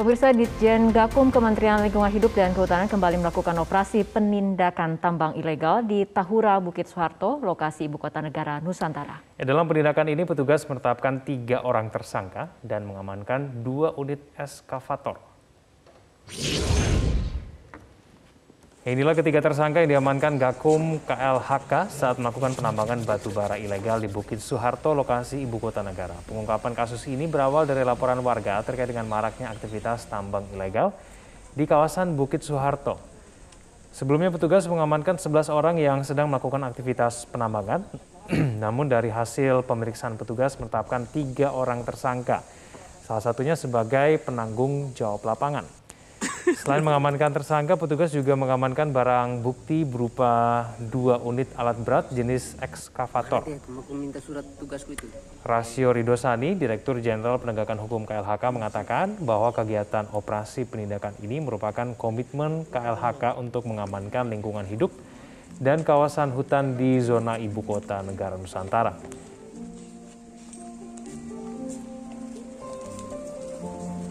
Pemirsa Ditjen Gakum Kementerian Lingkungan Hidup dan Kehutanan kembali melakukan operasi penindakan tambang ilegal di Tahura Bukit Soeharto, lokasi ibu kota negara Nusantara. Ya, dalam penindakan ini petugas menetapkan tiga orang tersangka dan mengamankan dua unit eskavator. Inilah ketiga tersangka yang diamankan Gakum KLHK saat melakukan penambangan batu bara ilegal di Bukit Soeharto, lokasi ibu kota negara. Pengungkapan kasus ini berawal dari laporan warga terkait dengan maraknya aktivitas tambang ilegal di kawasan Bukit Soeharto. Sebelumnya petugas mengamankan 11 orang yang sedang melakukan aktivitas penambangan, namun dari hasil pemeriksaan petugas menetapkan tiga orang tersangka, salah satunya sebagai penanggung jawab lapangan. Selain mengamankan tersangka, petugas juga mengamankan barang bukti berupa dua unit alat berat jenis ekskavator. Rasio Ridosani, Direktur Jenderal Penegakan Hukum KLHK mengatakan bahwa kegiatan operasi penindakan ini merupakan komitmen KLHK untuk mengamankan lingkungan hidup dan kawasan hutan di zona ibu kota negara Nusantara.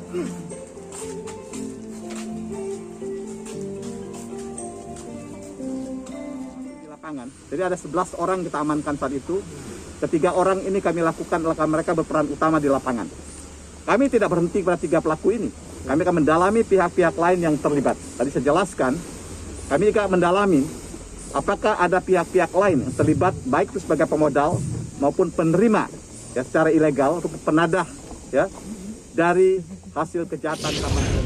Hmm. tangan. Jadi ada 11 orang kita amankan saat itu. Ketiga orang ini kami lakukan mereka berperan utama di lapangan. Kami tidak berhenti pada tiga pelaku ini. Kami akan mendalami pihak-pihak lain yang terlibat. Tadi saya jelaskan, kami juga mendalami apakah ada pihak-pihak lain yang terlibat baik itu sebagai pemodal maupun penerima ya secara ilegal untuk penadah ya dari hasil kejahatan taman.